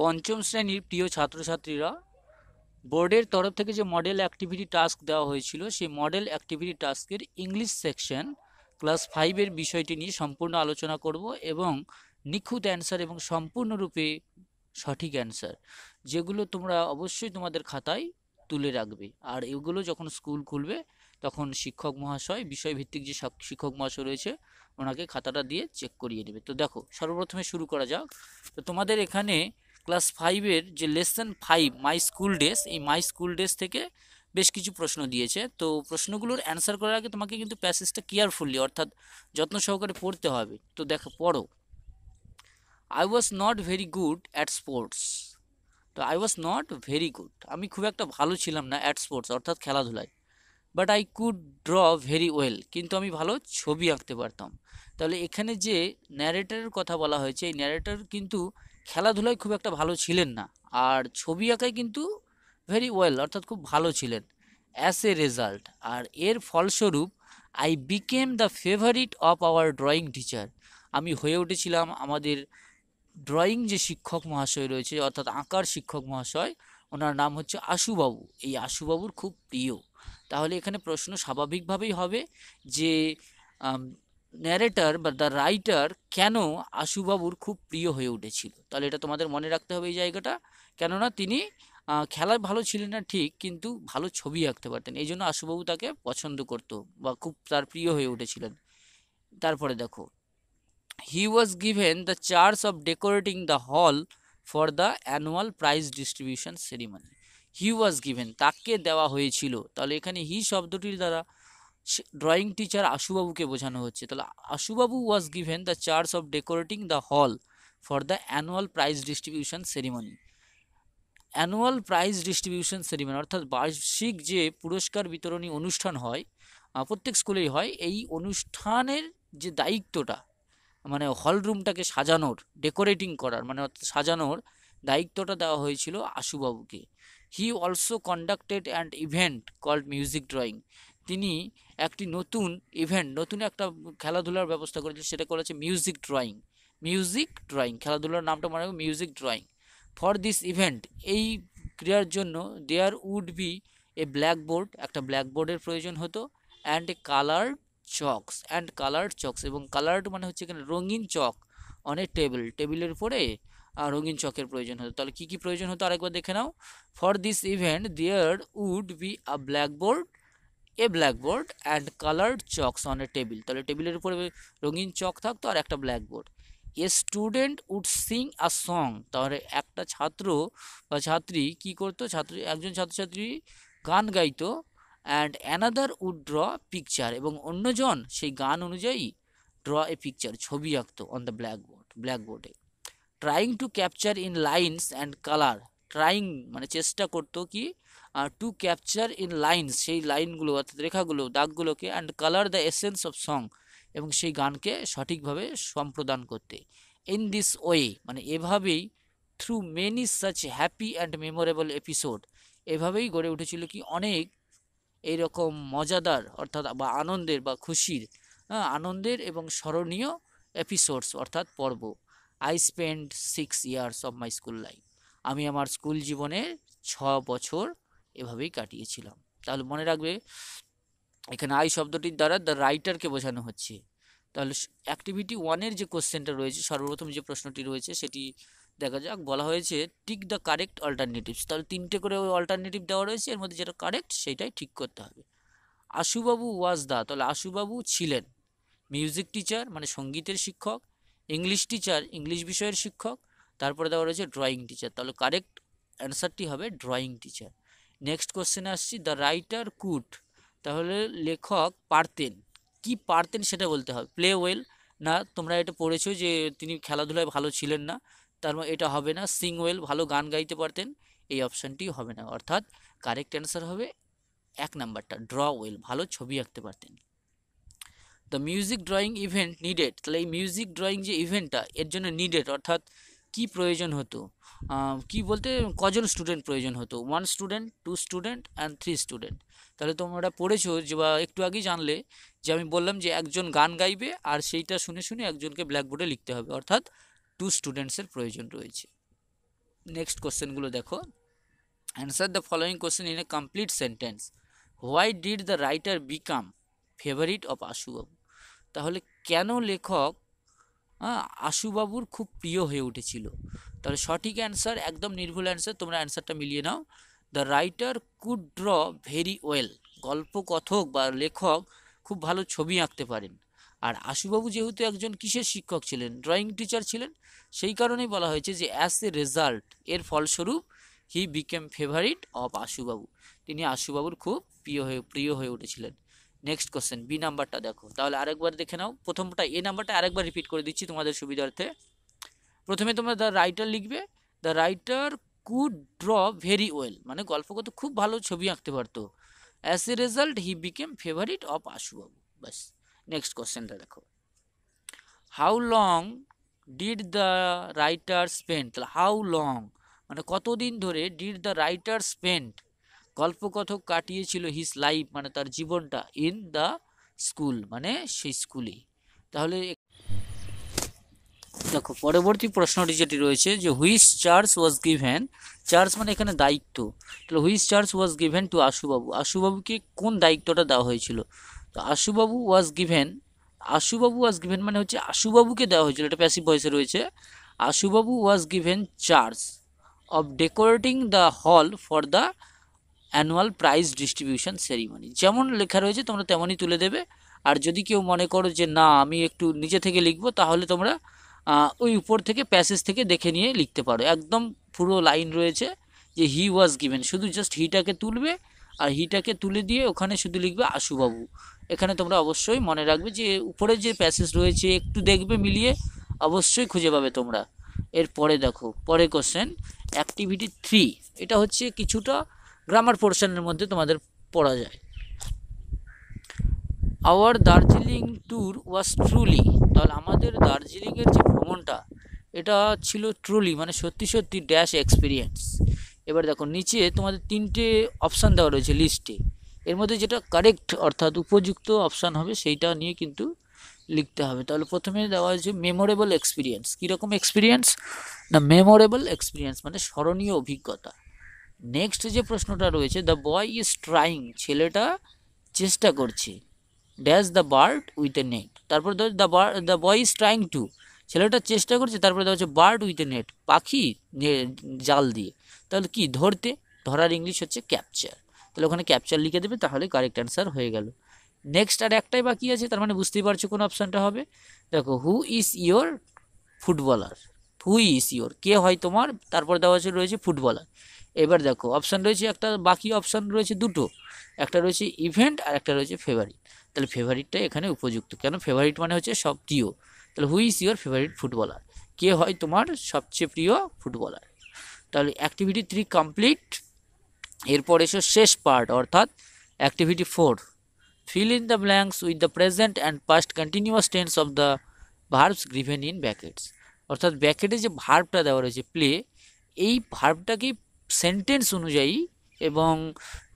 পঞ্চম শ্রেণীর প্রিয় ছাত্রছাত্রীরা বোর্ডের তরফ থেকে যে মডেল অ্যাক্টিভিটি টাস্ক দেওয়া হয়েছিল সেই মডেল অ্যাক্টিভিটি টাস্কের ইংলিশ সেকশন ক্লাস ফাইভের বিষয়টি নিয়ে সম্পূর্ণ আলোচনা করব এবং নিখুঁত অ্যান্সার এবং সম্পূর্ণরূপে সঠিক অ্যান্সার যেগুলো তোমরা অবশ্যই তোমাদের খাতায় তুলে রাখবে আর এগুলো যখন স্কুল খুলবে তখন শিক্ষক মহাশয় বিষয়ভিত্তিক যে শিক্ষক মহাশয় রয়েছে ওনাকে খাতাটা দিয়ে চেক করিয়ে নেবে তো দেখো সর্বপ্রথমে শুরু করা যাক তো তোমাদের এখানে ক্লাস ফাইভের যে lesson five my school days এই মাই স্কুল ডেস থেকে বেশ কিছু প্রশ্ন দিয়েছে তো প্রশ্নগুলোর অ্যান্সার করার আগে তোমাকে কিন্তু প্যাসেজটা কেয়ারফুলি অর্থাৎ যত্ন সহকারে পড়তে হবে তো দেখো পড়ো I was not very good at sports তো I was not very good আমি খুব একটা ভালো ছিলাম না অ্যাট স্পোর্টস অর্থাৎ খেলাধুলায় but I could draw very well কিন্তু আমি ভালো ছবি আঁকতে পারতাম তাহলে এখানে যে ন্যারেটারের কথা বলা হয়েছে এই ন্যারেটার কিন্তু খেলাধুলায় খুব একটা ভালো ছিলেন না আর ছবি আঁকায় কিন্তু ভেরি ওয়েল অর্থাৎ খুব ভালো ছিলেন অ্যাজ এ রেজাল্ট আর এর ফলস্বরূপ I became the favourite of our drawing teacher আমি হয়ে উঠেছিলাম আমাদের ড্রয়িং যে শিক্ষক মহাশয় রয়েছে অর্থাৎ আঁকার শিক্ষক মহাশয় ওনার নাম হচ্ছে আশুবাবু এই আশুবাবুর খুব প্রিয় তাহলে এখানে প্রশ্ন স্বাভাবিকভাবেই হবে যে ন্যারেটার বা দ্য রাইটার কেন আশুবাবুর খুব প্রিয় হয়ে উঠেছিল তাহলে এটা তোমাদের মনে রাখতে হবে এই জায়গাটা কেননা তিনি খেলায় ভালো ছিলেন না ঠিক কিন্তু ভালো ছবি আঁকতে পারতেন এই জন্য আশুবাবু তাকে পছন্দ করত বা খুব তার প্রিয় হয়ে উঠেছিলেন তারপরে দেখো he was given the charge of decorating the hall for the annual prize distribution ceremony he was given তাকে দেওয়া হয়েছিল তাহলে এখানে হি শব্দটির দ্বারা ড্রয়িং টিচার আশুবাবুকে বোঝানো হচ্ছে তাহলে Ashubabu was given the charge of decorating the hall for the annual prize distribution ceremony annual prize distribution ceremony অর্থাৎ বার্ষিক যে পুরস্কার বিতরণী অনুষ্ঠান হয় প্রত্যেক স্কুলেই হয় এই অনুষ্ঠানের যে দায়িত্বটা মানে হল রুমটাকে সাজানোর ডেকোরেটিং করার মানে সাজানোর দায়িত্বটা দেওয়া হয়েছিল আশুবাবুকে he also conducted and event called music drawing তিনি একটি নতুন ইভেন্ট নতুন একটা খেলাধুলার ব্যবস্থা করেছিল সেটা করেছে মিউজিক ড্রয়িং মিউজিক ড্রয়িং খেলাধুলার নামটা মনে রাখবে music drawing for this event এই ক্রিয়ার জন্য there would be a blackboard একটা ব্ল্যাকবোর্ডের প্রয়োজন হতো and a colour chalks and colour chalks এবং কালার্ড মানে হচ্ছে এখানে রঙিন চক অনেক টেবিল টেবিলের উপরে আর রঙিন চকের প্রয়োজন হতো তাহলে কী কী প্রয়োজন হতো আরেকবার দেখে নাও for this event there would be a blackboard a blackboard and coloured chalks on a table তাহলে টেবিলের উপরে রঙিন চক থাকতো আর একটা blackboard a student would sing a song তাহলে একটা ছাত্র বা ছাত্রী কি করতো ছাত্র একজন ছাত্রছাত্রী গান গাইতো and another would draw picture এবং অন্যজন সেই গান অনুযায়ী ড্র এ পিকচার ছবি আঁকতো অন দ্য ব্ল্যাকবোর্ড ব্ল্যাকবোর্ডে trying to capture in lines and colour trying মানে চেষ্টা করতো কি টু ক্যাপচার ইন লাইনস সেই লাইনগুলো অর্থাৎ রেখাগুলো দাগগুলোকে and colour the essence of song এবং সেই গানকে সঠিকভাবে সম্প্রদান করতে ইন দিস ওয়ে মানে এভাবেই through many such happy and memorable episode এভাবেই গড়ে উঠেছিল কি অনেক এই রকম মজাদার অর্থাৎ বা আনন্দের বা খুশির আনন্দের এবং স্মরণীয় এপিসোডস অর্থাৎ পর্ব I spend six years of my school life আমি আমার স্কুল জীবনে ছ বছর এভাবেই কাটিয়েছিলাম তাহলে মনে রাখবে এখানে আই শব্দটির দ্বারা দ্য রাইটারকে বোঝানো হচ্ছে তাহলে অ্যাক্টিভিটি ওয়ানের যে কোশ্চেনটা রয়েছে সর্বপ্রথম যে প্রশ্নটি রয়েছে সেটি দেখা যাক বলা হয়েছে টিক দ্য কারেক্ট অল্টারনেটিভস তাহলে তিনটে করে ওই অল্টারনেটিভ দেওয়া রয়েছে এর মধ্যে যেটা কারেক্ট সেটাই ঠিক করতে হবে আশুবাবু ওয়াজ দা তাহলে আশুবাবু ছিলেন মিউজিক টিচার মানে সঙ্গীতের শিক্ষক ইংলিশ টিচার ইংলিশ বিষয়ের শিক্ষক তারপরে দেওয়া রয়েছে ড্রয়িং টিচার তাহলে কারেক্ট অ্যান্সারটি হবে ড্রয়িং টিচার নেক্সট কোশ্চেনে আসছি দ্য রাইটার কুট তাহলে লেখক পারতেন কি পারতেন সেটা বলতে হবে প্লে ওয়েল না তোমরা এটা পড়েছো যে তিনি খেলাধুলায় ভালো ছিলেন না তার মানে এটা হবে না সিং ওয়েল ভালো গান গাইতে পারতেন এই অপশানটি হবে না অর্থাৎ কারেক্ট অ্যান্সার হবে এক নাম্বারটা ড্র ওয়েল ভালো ছবি আঁকতে পারতেন the music drawing event needed তাহলে এই মিউজিক ড্রয়িং যে ইভেন্টটা এর জন্য নিডেড অর্থাৎ কি প্রয়োজন হতো কি বলতে কজন স্টুডেন্ট প্রয়োজন হতো one student two student and three student তাহলে তোমরা পড়েছো যে বা একটু আগেই জানলে যে আমি বললাম যে একজন গান গাইবে আর সেইটা শুনে শুনে একজনকে ব্ল্যাকবোর্ডে লিখতে হবে অর্থাৎ টু স্টুডেন্টসের প্রয়োজন রয়েছে নেক্সট কোশ্চেনগুলো দেখো answer the following question in a complete sentence why did the writer become favourite of Ashubabu তাহলে কেন লেখক হ্যাঁ আশুবাবুর খুব প্রিয় হয়ে উঠেছিল তাহলে সঠিক অ্যান্সার একদম নির্ভুল অ্যান্সার তোমরা অ্যান্সারটা মিলিয়ে নাও the writer could draw very well গল্প কথক বা লেখক খুব ভালো ছবি আঁকতে পারেন আর আশুবাবু যেহেতু একজন কিসের শিক্ষক ছিলেন ড্রয়িং টিচার ছিলেন সেই কারণেই বলা হয়েছে যে অ্যাজ এ রেজাল্ট এর ফলস্বরূপ he became favourite of Ashubabu তিনি আশুবাবুর খুব প্রিয় হয়ে প্রিয় হয়ে উঠেছিলেন নেক্সট কোশ্চেন বি নাম্বারটা দেখো তাহলে আরেকবার দেখে নাও প্রথমটা এ নাম্বারটা আরেকবার রিপিট করে দিচ্ছি তোমাদের সুবিধার্থে প্রথমে তোমরা দ্য রাইটার লিখবে the writer could draw very well মানে গল্প গল্পগত খুব ভালো ছবি আঁকতে পারতো as a result he became favourite of Ashubabu বাস নেক্সট কোশ্চেনটা দেখো how long did the writer spend how long মানে কতদিন ধরে ডিড দ্য রাইটার স্পেন্ট গল্পকথক কাটিয়েছিল হিস লাইফ মানে তার জীবনটা ইন দ্য স্কুল মানে সেই স্কুলে তাহলে দেখো পরবর্তী প্রশ্নটি যেটি রয়েছে যে হুইস চার্জ ওয়াজ গিভেন চার্জ মানে এখানে দায়িত্ব তাহলে whose charge was given to Ashubabu আশুবাবুকে কোন দায়িত্বটা দেওয়া হয়েছিল তো আশুবাবু ওয়াজ গিভেন আশুবাবু ওয়াজ গিভেন মানে হচ্ছে আশুবাবুকে দেওয়া হয়েছিল এটা প্যাসিভ ভয়েসে রয়েছে Ashubabu was given charge of decorating the hall for the annual prize distribution ceremony যেমন লেখা রয়েছে তোমরা তেমনই তুলে দেবে আর যদি কেউ মনে করো যে না আমি একটু নিজে থেকে লিখবো তাহলে তোমরা ওই উপর থেকে প্যাসেজ থেকে দেখে নিয়ে লিখতে পারো একদম পুরো লাইন রয়েছে যে হি ওয়াজ গিভেন শুধু জাস্ট হিটাকে তুলবে আর হিটাকে তুলে দিয়ে ওখানে শুধু লিখবে আশুবাবু এখানে তোমরা অবশ্যই মনে রাখবে যে উপরে যে প্যাসেজ রয়েছে একটু দেখবে মিলিয়ে অবশ্যই খুঁজে পাবে তোমরা এরপরে দেখো পরে কোশ্চেন অ্যাক্টিভিটি থ্রি এটা হচ্ছে কিছুটা গ্রামার পোর্শনের মধ্যে তোমাদের পড়া যায় our Darjeeling tour was truly তাহলে আমাদের দার্জিলিংয়ের যে ভ্রমণটা এটা ছিল ট্রুলি মানে সত্যি সত্যি ড্যাশ এক্সপিরিয়েন্স এবার দেখো নিচে তোমাদের তিনটে অপশান দেওয়া রয়েছে লিস্টে এর মধ্যে যেটা কারেক্ট অর্থাৎ উপযুক্ত অপশান হবে সেইটা নিয়ে কিন্তু লিখতে হবে তাহলে প্রথমে দেওয়া হয়েছে মেমোরেবল এক্সপিরিয়েন্স কীরকম এক্সপিরিয়েন্স না মেমোরেবল এক্সপিরিয়েন্স মানে স্মরণীয় অভিজ্ঞতা নেক্সট যে প্রশ্নটা রয়েছে দ্য বয় ইজ ট্রাইং ছেলেটা চেষ্টা করছে dash the bird with a net তারপর the bar the boy is trying to ছেলেটা চেষ্টা করছে তারপরে দেওয়া হচ্ছে বার্ড উইথ এ নেট পাখি জাল দিয়ে তাহলে কি ধরতে ধরার ইংলিশ হচ্ছে ক্যাপচার তাহলে ওখানে ক্যাপচার লিখে দেবে তাহলে কারেক্ট অ্যান্সার হয়ে গেল নেক্সট আর একটাই বাকি আছে তার মানে বুঝতেই পারছো কোন অপশানটা হবে দেখো who is your footballer who is your কে হয় তোমার তারপর দেওয়া আছে রয়েছে ফুটবলার এবার দেখো অপশান রয়েছে একটা বাকি অপশান রয়েছে দুটো একটা রয়েছে ইভেন্ট আর একটা রয়েছে ফেভারিট তাহলে ফেভারিটটা এখানে উপযুক্ত কেন ফেভারিট মানে হচ্ছে সব প্রিয় তাহলে who is your favourite footballer কে হয় তোমার সবচেয়ে প্রিয় ফুটবলার তাহলে অ্যাক্টিভিটি থ্রি কমপ্লিট এরপর এসো শেষ পার্ট অর্থাৎ activity four fill in the blanks with the present and past continuous tense of the verbs given in brackets অর্থাৎ ব্র্যাকেটে যে ভার্বটা দেওয়া রয়েছে প্লে এই ভার্বটাকে সেন্টেন্স অনুযায়ী এবং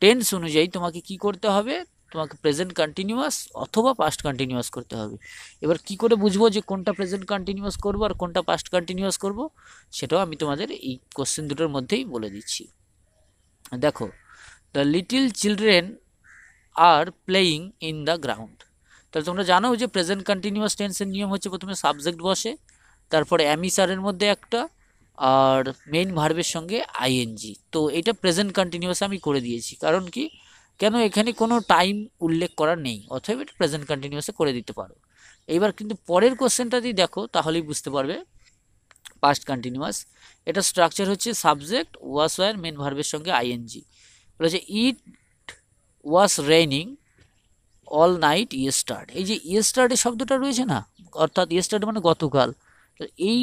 টেন্স অনুযায়ী তোমাকে কি করতে হবে তোমাকে প্রেজেন্ট কন্টিনিউয়াস অথবা পাস্ট কন্টিনিউয়াস করতে হবে এবার কি করে বুঝবো যে কোনটা প্রেজেন্ট কন্টিনিউয়াস করবো আর কোনটা পাস্ট কন্টিনিউয়াস করবো সেটাও আমি তোমাদের এই কোশ্চেন দুটোর মধ্যেই বলে দিচ্ছি দেখো the little children are playing in the ground তাহলে তোমরা জানো যে প্রেজেন্ট কন্টিনিউয়াস টেন্সের নিয়ম হচ্ছে প্রথমে সাবজেক্ট বসে তারপরে অ্যামিসারের মধ্যে একটা আর মেইন ভার্বের সঙ্গে আইএনজি তো এটা প্রেজেন্ট কন্টিনিউয়াস আমি করে দিয়েছি কারণ কি কেন এখানে কোনো টাইম উল্লেখ করা নেই অথবা এটা প্রেজেন্ট কন্টিনিউয়াসে করে দিতে পারো এইবার কিন্তু পরের কোশ্চেনটা যদি দেখো তাহলেই বুঝতে পারবে পাস্ট কন্টিনিউয়াস এটা স্ট্রাকচার হচ্ছে সাবজেক্ট ওয়াস ওয়ার মেন ভার্বের সঙ্গে আইএনজি বলেছে it was raining all night yesterday এই যে ইয়েস্টার্ডে শব্দটা রয়েছে না অর্থাৎ ইয়েস্টার্ড মানে গতকাল তো এই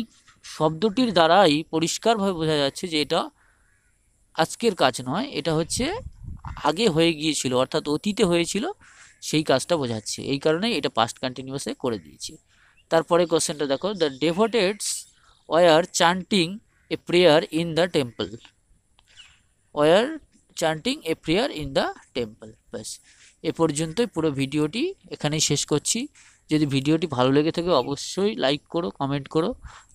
শব্দটির দ্বারাই পরিষ্কারভাবে বোঝা যাচ্ছে যে এটা আজকের কাজ নয় এটা হচ্ছে আগে হয়ে গিয়েছিল অর্থাৎ অতীতে হয়েছিল সেই কাজটা বোঝাচ্ছে এই কারণে এটা পাস্ট কন্টিনিউসে করে দিয়েছে তারপরে কোয়েশ্চেনটা দেখো the devotees were chanting a prayer in the temple were chanting a prayer in the temple ব্যাস এ পর্যন্তই পুরো ভিডিওটি এখানেই শেষ করছি যদি ভিডিওটি ভালো লেগে থাকে অবশ্যই লাইক করো কমেন্ট করো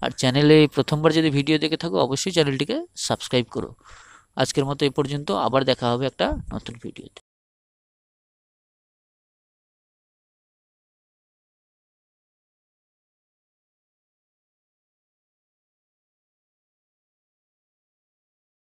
আর চ্যানেলে প্রথমবার যদি ভিডিও দেখে থাকো অবশ্যই চ্যানেলটিকে সাবস্ক্রাইব করো আজকের মতো এ পর্যন্ত আবার দেখা হবে একটা নতুন ভিডিওতে